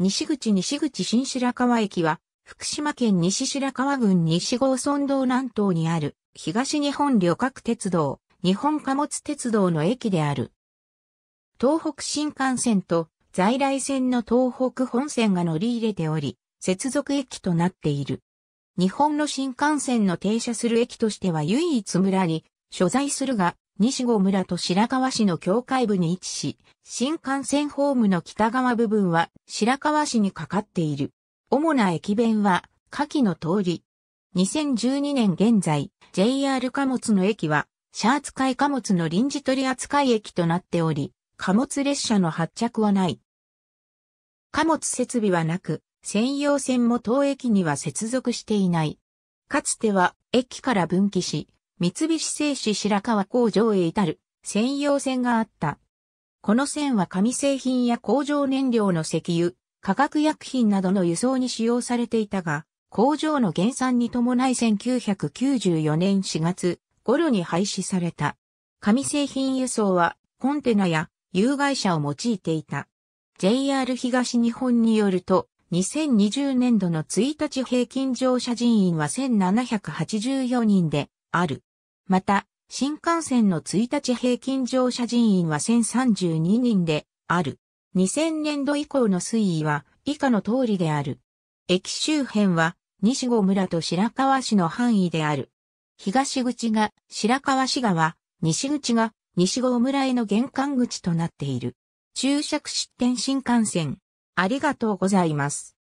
西口西口新白川駅は、福島県西白川郡西郷村道南東にある、東日本旅客鉄道、日本貨物鉄道の駅である。東北新幹線と在来線の東北本線が乗り入れており、接続駅となっている。日本の新幹線の停車する駅としては唯一村に所在するが、西郷村と白河市の境界部に位置し、新幹線ホームの北側部分は白河市にかかっている。主な駅弁は、下記の通り。2012年現在、JR 貨物の駅は、シャーツ海貨物の臨時取扱駅となっており、貨物列車の発着はない。貨物設備はなく、専用線も当駅には接続していない。かつては駅から分岐し、三菱製紙白川工場へ至る専用線があった。この線は紙製品や工場燃料の石油、化学薬品などの輸送に使用されていたが、工場の減産に伴い1994年4月頃に廃止された。紙製品輸送はコンテナや有害者を用いていた。JR 東日本によると、2020年度の1日平均乗車人員は1784人で、ある。また、新幹線の1日平均乗車人員は1032人である。2000年度以降の推移は以下の通りである。駅周辺は西郷村と白河市の範囲である。東口が白河市川、西口が西郷村への玄関口となっている。注釈出店新幹線。ありがとうございます。